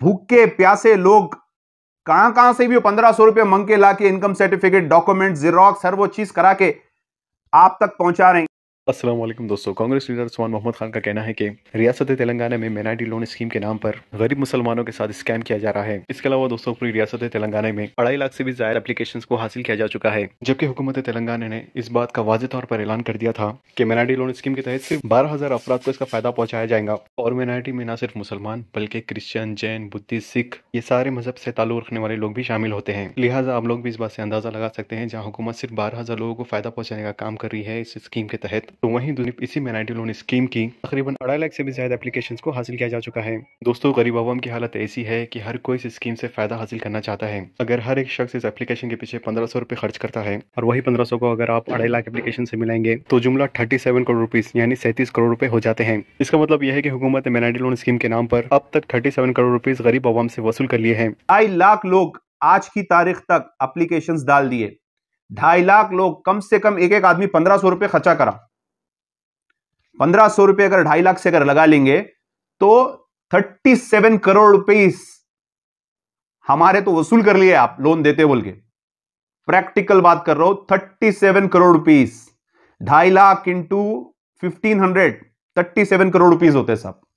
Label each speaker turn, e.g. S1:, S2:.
S1: भूखे प्यासे लोग कहां कहां से भी पंद्रह सौ रुपए मंग के लाके इनकम सर्टिफिकेट डॉक्यूमेंट जीरोक्स हर वो चीज करा के आप तक पहुंचा रहे
S2: असलम दोस्तों कांग्रेस लीडर सुमान मोहम्मद खान का कहना है कि रियासत तेलंगाना में मेनाडी लोन स्कीम के नाम पर गरीब मुसलमानों के साथ स्कैम किया जा रहा है इसके अलावा दोस्तों पूरी रियासत तेलंगाना में अढ़ाई लाख से भी ज्यादा एप्लीकेशन को हासिल किया जा चुका है जबकि हुकूमत तेलंगाना ने इस बात का वाजे तौर पर ऐलान कर दिया था की मेनाडी लोन स्कीम के तहत सिर्फ बारह हजार अफराद को इसका फायदा पहुंचाया जाएगा और मेनाडी में न सिर्फ मुसलमान बल्कि क्रिश्चियन जैन बुद्धिस्ट सिख ये सारे मजहब से ताल्लुक रखने वाले लोग भी शामिल होते हैं लिहाजा आप लोग भी इस बात से अंदाजा लगा सकते हैं जहाँ हुकूमत सिर्फ बारह लोगों को फायदा पहुंचाने का काम कर रही है इस स्कीम के तहत तो वहीं इसी में लोन स्कीम की तकरीबन अढ़ाई लाख से भी ज्यादा एप्लीकेशन को हासिल किया जा चुका है दोस्तों गरीब आवाम की हालत ऐसी है कि हर कोई इस स्कीम से फायदा हासिल करना चाहता है अगर हर एक शख्स इस एप्लीकेशन के पीछे पंद्रह सौ रुपए खर्च करता है और वही पंद्रह सौ को अगर आप अढ़ाई लाख एप्लीकेशन से मिलाएंगे तो जुमला थर्टी सेवन करोड़ रुपीज यानी सैंतीस करोड़ रुपए हो जाते हैं इसका मतलब यह है की हुकूमत ने एनआईटी लोन स्कीम के नाम पर अब तक थर्टी
S1: सेवन करोड़ रुपीज गरीब आवाम से वसूल कर लिए हैं ढाई लाख लोग आज की तारीख तक एप्लीकेशन डाल दिए ढाई लाख लोग कम से कम एक एक आदमी पंद्रह सौ रुपए खर्चा करा पंद्रह सौ रुपये अगर ढाई लाख से अगर लगा लेंगे तो थर्टी सेवन करोड़ रुपए हमारे तो वसूल कर लिए आप लोन देते बोल के प्रैक्टिकल बात कर रहा हूं थर्टी सेवन करोड़ रुपीस ढाई lakh into fifteen hundred thirty seven crore rupees होते सब